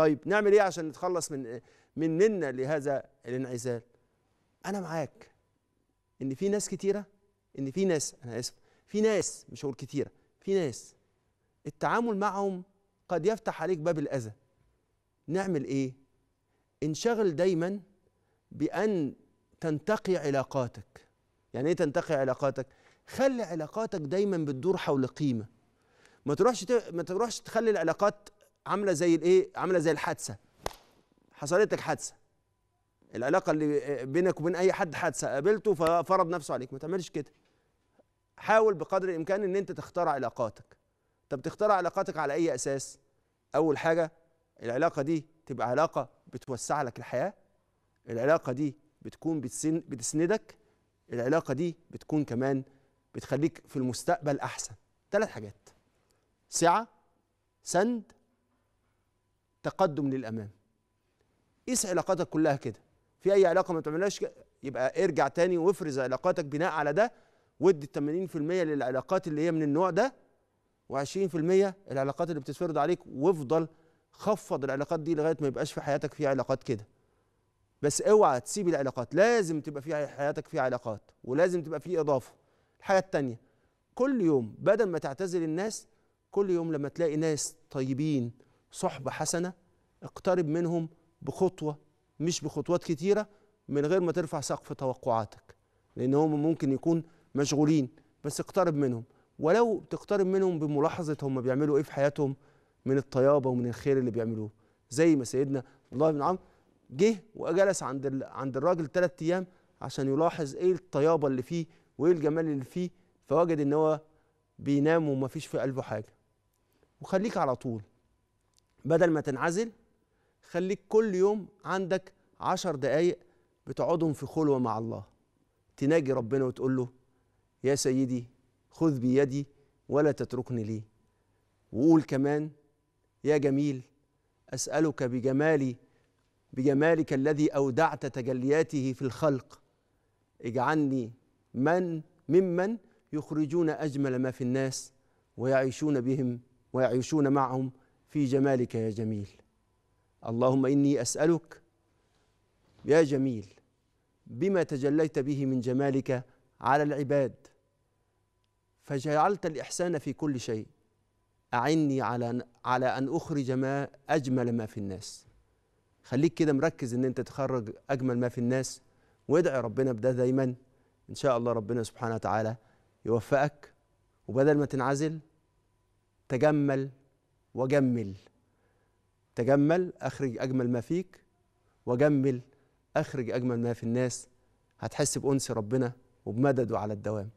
طيب نعمل ايه عشان نتخلص من مننا لهذا الانعزال انا معاك ان في ناس كتيره ان في ناس انا اسف في ناس مش هقول كتيره في ناس التعامل معهم قد يفتح عليك باب الاذى نعمل ايه انشغل دايما بان تنتقي علاقاتك يعني ايه تنتقي علاقاتك خلي علاقاتك دايما بتدور حول قيمه ما تروحش ت... ما تروحش تخلي العلاقات عامله زي الايه عامله زي الحادثه حصلت لك حادثه العلاقه اللي بينك وبين اي حد حادثه قابلته ففرض نفسه عليك ما تعملش كده حاول بقدر الامكان ان انت تختار علاقاتك طب تختار علاقاتك على اي اساس اول حاجه العلاقه دي تبقى علاقه بتوسع لك الحياه العلاقه دي بتكون بتسن بتسندك العلاقه دي بتكون كمان بتخليك في المستقبل احسن ثلاث حاجات سعه سند تقدم للامام قيس علاقاتك كلها كده في اي علاقه ما تعملهاش يبقى ارجع تاني وافرز علاقاتك بناء على ده ودي 80% للعلاقات اللي هي من النوع ده و20% العلاقات اللي بتتفرض عليك وافضل خفض العلاقات دي لغايه ما يبقاش في حياتك في علاقات كده بس اوعى تسيب العلاقات لازم تبقى في حياتك في علاقات ولازم تبقى في اضافه الحاجه الثانيه كل يوم بدل ما تعتزل الناس كل يوم لما تلاقي ناس طيبين صحبة حسنة اقترب منهم بخطوة مش بخطوات كتيرة من غير ما ترفع سقف توقعاتك لأن هم ممكن يكون مشغولين بس اقترب منهم ولو تقترب منهم بملاحظة هم بيعملوا إيه في حياتهم من الطيابة ومن الخير اللي بيعملوه زي ما سيدنا الله بن عمرو جه وجلس عند عند الراجل ثلاث أيام عشان يلاحظ إيه الطيابة اللي فيه وإيه الجمال اللي فيه فوجد إن هو بينام ومفيش في قلبه حاجة وخليك على طول بدل ما تنعزل خليك كل يوم عندك عشر دقايق بتقعدهم في خلوة مع الله تناجي ربنا وتقول له يا سيدي خذ بيدي ولا تتركني لي وقول كمان يا جميل أسألك بجمالي بجمالك الذي أودعت تجلياته في الخلق اجعلني من ممن يخرجون أجمل ما في الناس ويعيشون بهم ويعيشون معهم في جمالك يا جميل اللهم اني اسالك يا جميل بما تجليت به من جمالك على العباد فجعلت الاحسان في كل شيء اعني على على ان اخرج ما اجمل ما في الناس خليك كده مركز ان انت تخرج اجمل ما في الناس وادعي ربنا بده دايما ان شاء الله ربنا سبحانه وتعالى يوفقك وبدل ما تنعزل تجمل وجمل تجمل أخرج أجمل ما فيك وجمل أخرج أجمل ما في الناس هتحس بأنس ربنا وبمدده على الدوام